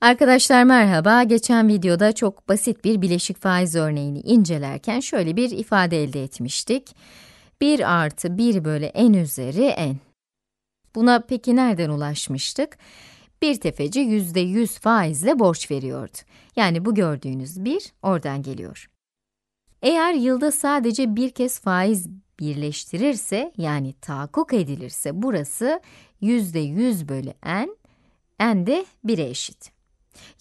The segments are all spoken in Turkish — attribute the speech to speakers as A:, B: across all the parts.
A: Arkadaşlar merhaba, geçen videoda çok basit bir bileşik faiz örneğini incelerken şöyle bir ifade elde etmiştik. 1 artı 1 bölü n üzeri n. Buna peki nereden ulaşmıştık? Bir tefeci yüzde %100 faizle borç veriyordu. Yani bu gördüğünüz 1 oradan geliyor. Eğer yılda sadece bir kez faiz birleştirirse, yani tahakkuk edilirse burası yüzde %100 bölü n, n de 1'e eşit.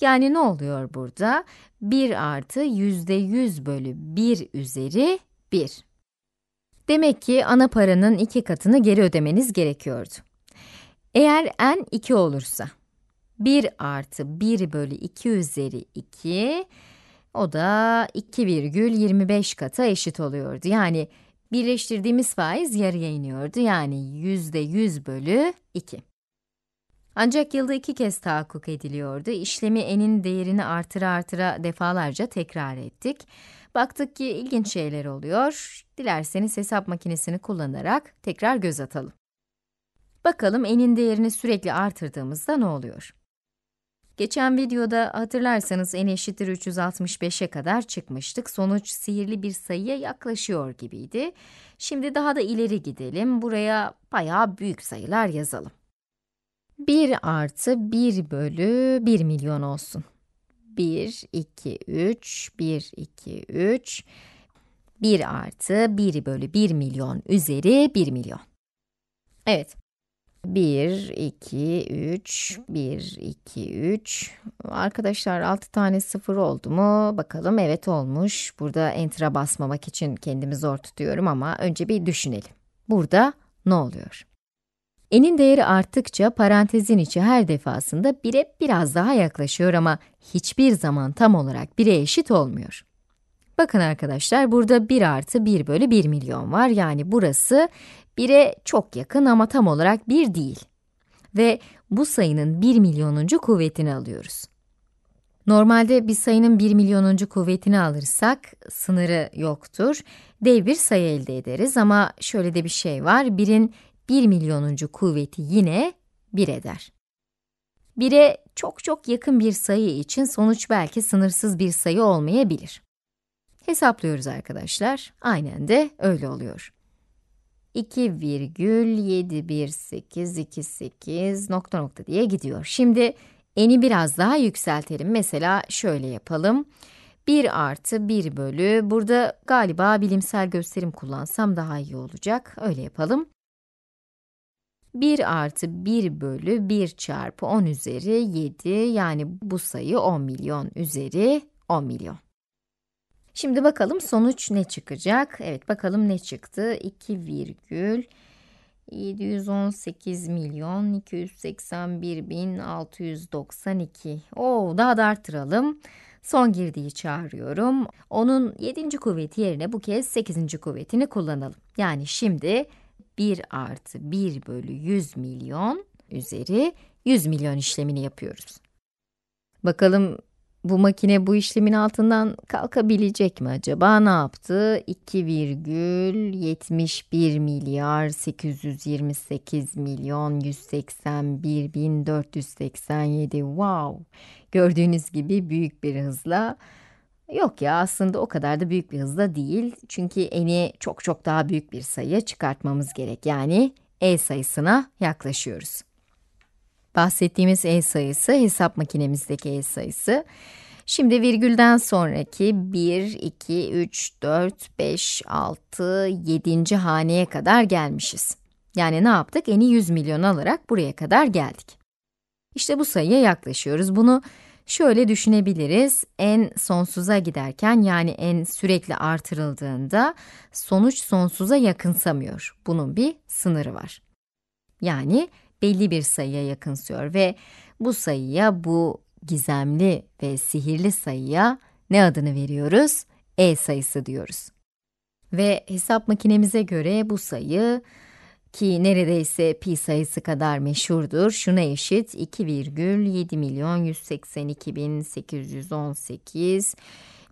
A: Yani ne oluyor burada? 1 artı yüzde 100 bölü 1 üzeri 1. Demek ki ana paranın iki katını geri ödemeniz gerekiyordu. Eğer n 2 olursa, 1 artı 1 bölü 2 üzeri 2, o da 2,25 kata eşit oluyordu. Yani birleştirdiğimiz faiz yarıya iniyordu. Yani yüzde %100 bölü 2. Ancak yılda iki kez tahakkuk ediliyordu. İşlemi enin değerini artıra artıra defalarca tekrar ettik. Baktık ki ilginç şeyler oluyor. Dilerseniz hesap makinesini kullanarak tekrar göz atalım. Bakalım enin değerini sürekli artırdığımızda ne oluyor? Geçen videoda hatırlarsanız n eşittir 365'e kadar çıkmıştık. Sonuç sihirli bir sayıya yaklaşıyor gibiydi. Şimdi daha da ileri gidelim. Buraya bayağı büyük sayılar yazalım. 1 artı 1 bölü 1 milyon olsun. 1, 2, 3, 1, 2, 3, 1 artı 1 bölü 1 milyon üzeri 1 milyon. Evet, 1, 2, 3, 1, 2, 3. Arkadaşlar 6 tane 0 oldu mu? Bakalım evet olmuş. Burada enter'a basmamak için kendimi zor tutuyorum ama önce bir düşünelim. Burada ne oluyor? N'in değeri arttıkça parantezin içi her defasında 1'e biraz daha yaklaşıyor ama hiçbir zaman tam olarak 1'e eşit olmuyor. Bakın arkadaşlar burada 1 artı 1 bölü 1 milyon var yani burası 1'e çok yakın ama tam olarak 1 değil. Ve bu sayının 1 milyonuncu kuvvetini alıyoruz. Normalde bir sayının 1 milyonuncu kuvvetini alırsak sınırı yoktur. Dev bir sayı elde ederiz ama şöyle de bir şey var. 1'in 1 milyonuncu kuvveti yine 1 eder. 1'e çok çok yakın bir sayı için sonuç belki sınırsız bir sayı olmayabilir. Hesaplıyoruz arkadaşlar. Aynen de öyle oluyor. 2,71828 nokta nokta diye gidiyor. Şimdi n'i biraz daha yükseltelim. Mesela şöyle yapalım. 1 artı 1 bölü, burada galiba bilimsel gösterim kullansam daha iyi olacak. Öyle yapalım. 1 artı 1 bölü 1 çarpı 10 üzeri 7 yani bu sayı 10 milyon üzeri 10 milyon. Şimdi bakalım sonuç ne çıkacak? Evet bakalım ne çıktı? 2 virgül 718 milyon 281 bin 692. Oo, daha da arttıralım. Son girdiği çağırıyorum. Onun 7. kuvveti yerine bu kez 8. kuvvetini kullanalım. Yani şimdi 1 artı 1 bölü 100 milyon üzeri 100 milyon işlemini yapıyoruz. Bakalım bu makine bu işlemin altından kalkabilecek mi acaba? Ne yaptı? 2,71 milyar 828 milyon 181 bin 487. Wow! Gördüğünüz gibi büyük bir hızla Yok ya aslında o kadar da büyük bir hızda değil. Çünkü eni çok çok daha büyük bir sayıya çıkartmamız gerek. Yani e sayısına yaklaşıyoruz. Bahsettiğimiz e sayısı hesap makinemizdeki e sayısı. Şimdi virgülden sonraki 1, 2, 3, 4, 5, 6, 7. haneye kadar gelmişiz. Yani ne yaptık? Eni 100 milyon alarak buraya kadar geldik. İşte bu sayıya yaklaşıyoruz. Bunu Şöyle düşünebiliriz, n sonsuza giderken yani n sürekli artırıldığında sonuç sonsuza yakınsamıyor. Bunun bir sınırı var. Yani belli bir sayıya yakınsıyor ve bu sayıya, bu gizemli ve sihirli sayıya ne adını veriyoruz? e sayısı diyoruz. Ve hesap makinemize göre bu sayı ki neredeyse pi sayısı kadar meşhurdur. Şuna eşit 2,7 milyon 182 bin 818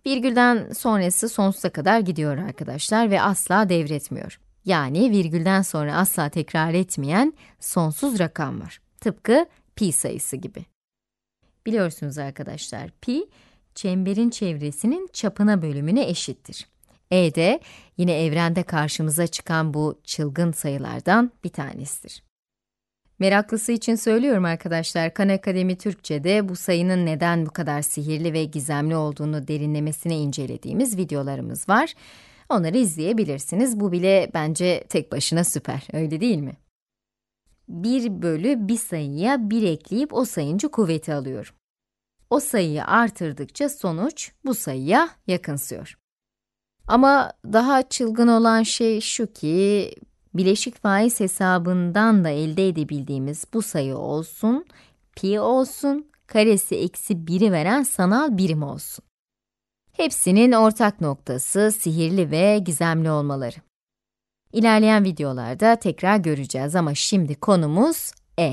A: virgülden sonrası sonsuza kadar gidiyor arkadaşlar ve asla devretmiyor. Yani virgülden sonra asla tekrar etmeyen sonsuz rakam var. Tıpkı pi sayısı gibi. Biliyorsunuz arkadaşlar pi çemberin çevresinin çapına bölümüne eşittir. E de yine evrende karşımıza çıkan bu çılgın sayılardan bir tanesidir. Meraklısı için söylüyorum arkadaşlar, Khan Akademi Türkçe'de bu sayının neden bu kadar sihirli ve gizemli olduğunu derinlemesine incelediğimiz videolarımız var. Onları izleyebilirsiniz. Bu bile bence tek başına süper, öyle değil mi? 1 bölü bir sayıya 1 ekleyip o sayınca kuvveti alıyorum. O sayıyı artırdıkça sonuç bu sayıya yakınsıyor. Ama daha çılgın olan şey şu ki bileşik faiz hesabından da elde edebildiğimiz bu sayı olsun, pi olsun, karesi eksi 1'i veren sanal birim olsun. Hepsinin ortak noktası sihirli ve gizemli olmaları. İlerleyen videolarda tekrar göreceğiz ama şimdi konumuz E.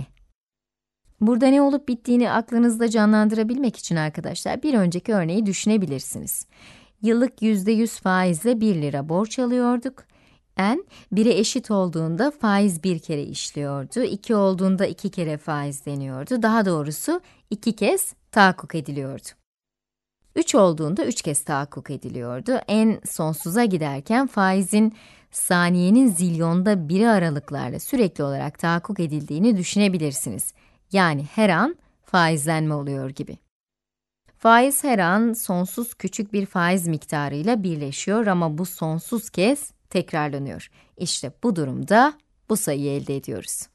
A: Burada ne olup bittiğini aklınızda canlandırabilmek için arkadaşlar bir önceki örneği düşünebilirsiniz yıllık %100 faizle 1 lira borç alıyorduk. N 1'e eşit olduğunda faiz bir kere işliyordu, 2 olduğunda 2 kere faiz deniyordu. daha doğrusu 2 kez tahakkuk ediliyordu. 3 olduğunda 3 kez tahakkuk ediliyordu. N sonsuza giderken faizin saniyenin zilyonda biri aralıklarla sürekli olarak tahakkuk edildiğini düşünebilirsiniz. Yani her an faizlenme oluyor gibi. Faiz her an sonsuz küçük bir faiz miktarı ile birleşiyor ama bu sonsuz kez tekrarlanıyor. İşte bu durumda bu sayıyı elde ediyoruz.